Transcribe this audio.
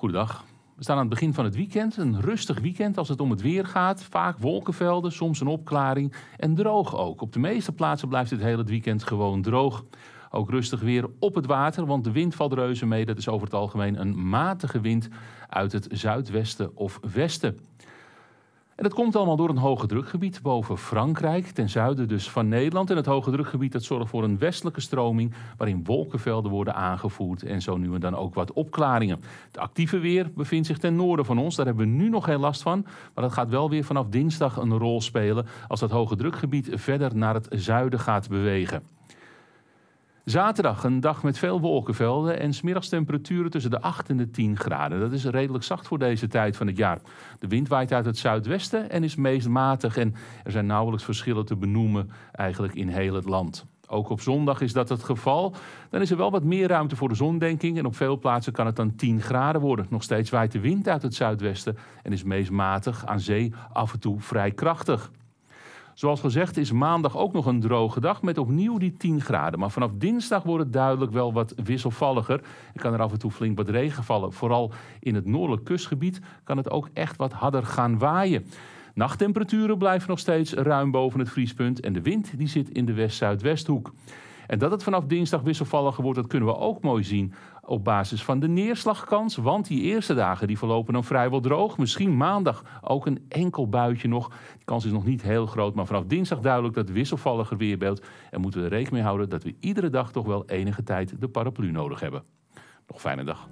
Goedendag. We staan aan het begin van het weekend. Een rustig weekend als het om het weer gaat. Vaak wolkenvelden, soms een opklaring. En droog ook. Op de meeste plaatsen blijft het hele weekend gewoon droog. Ook rustig weer op het water, want de wind valt reuze mee. Dat is over het algemeen een matige wind uit het zuidwesten of westen. En dat komt allemaal door een hoge drukgebied boven Frankrijk, ten zuiden dus van Nederland. En het hoge drukgebied dat zorgt voor een westelijke stroming waarin wolkenvelden worden aangevoerd en zo nu en dan ook wat opklaringen. Het actieve weer bevindt zich ten noorden van ons. Daar hebben we nu nog geen last van, maar dat gaat wel weer vanaf dinsdag een rol spelen als dat hoge drukgebied verder naar het zuiden gaat bewegen. Zaterdag een dag met veel wolkenvelden en smiddags temperaturen tussen de 8 en de 10 graden. Dat is redelijk zacht voor deze tijd van het jaar. De wind waait uit het zuidwesten en is meest matig en er zijn nauwelijks verschillen te benoemen eigenlijk in heel het land. Ook op zondag is dat het geval. Dan is er wel wat meer ruimte voor de zondenking En op veel plaatsen kan het dan 10 graden worden. Nog steeds waait de wind uit het zuidwesten en is meest matig aan zee af en toe vrij krachtig. Zoals gezegd is maandag ook nog een droge dag met opnieuw die 10 graden. Maar vanaf dinsdag wordt het duidelijk wel wat wisselvalliger. Er kan er af en toe flink wat regen vallen. Vooral in het noordelijk kustgebied kan het ook echt wat harder gaan waaien. Nachttemperaturen blijven nog steeds ruim boven het vriespunt en de wind die zit in de west-zuidwesthoek. En dat het vanaf dinsdag wisselvalliger wordt, dat kunnen we ook mooi zien op basis van de neerslagkans. Want die eerste dagen die verlopen dan vrijwel droog. Misschien maandag ook een enkel buitje nog. De kans is nog niet heel groot, maar vanaf dinsdag duidelijk dat wisselvalliger weerbeeld. En moeten we er rekening mee houden dat we iedere dag toch wel enige tijd de paraplu nodig hebben. Nog fijne dag.